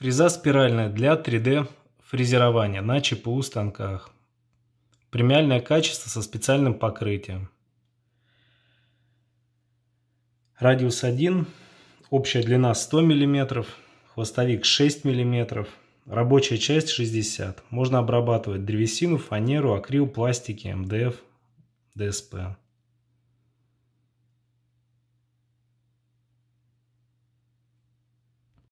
Фреза спиральная для 3D фрезерования на ЧПУ станках. Премиальное качество со специальным покрытием. Радиус 1, общая длина 100 мм, хвостовик 6 мм, рабочая часть 60 Можно обрабатывать древесину, фанеру, акрил, пластики, МДФ, ДСП.